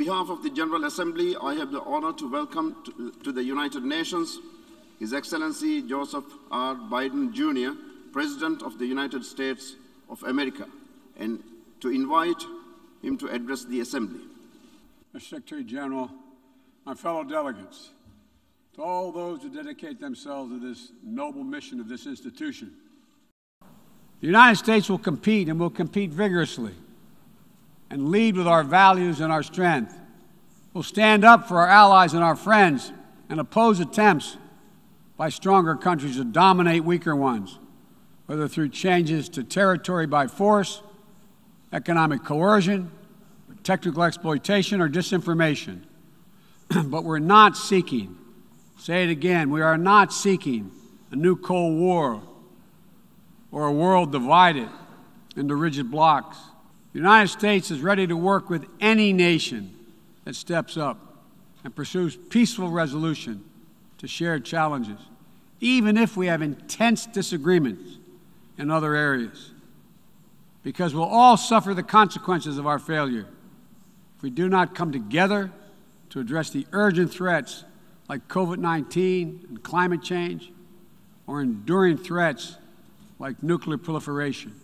behalf of the General Assembly, I have the honor to welcome to, to the United Nations His Excellency Joseph R. Biden Jr., President of the United States of America, and to invite him to address the Assembly. Mr. Secretary General, my fellow delegates, to all those who dedicate themselves to this noble mission of this institution, the United States will compete and will compete vigorously and lead with our values and our strength. We'll stand up for our allies and our friends and oppose attempts by stronger countries to dominate weaker ones, whether through changes to territory by force, economic coercion, technical exploitation, or disinformation. but we're not seeking, say it again, we are not seeking a new Cold War or a world divided into rigid blocks. The United States is ready to work with any nation that steps up and pursues peaceful resolution to shared challenges, even if we have intense disagreements in other areas, because we'll all suffer the consequences of our failure if we do not come together to address the urgent threats like COVID 19 and climate change, or enduring threats like nuclear proliferation.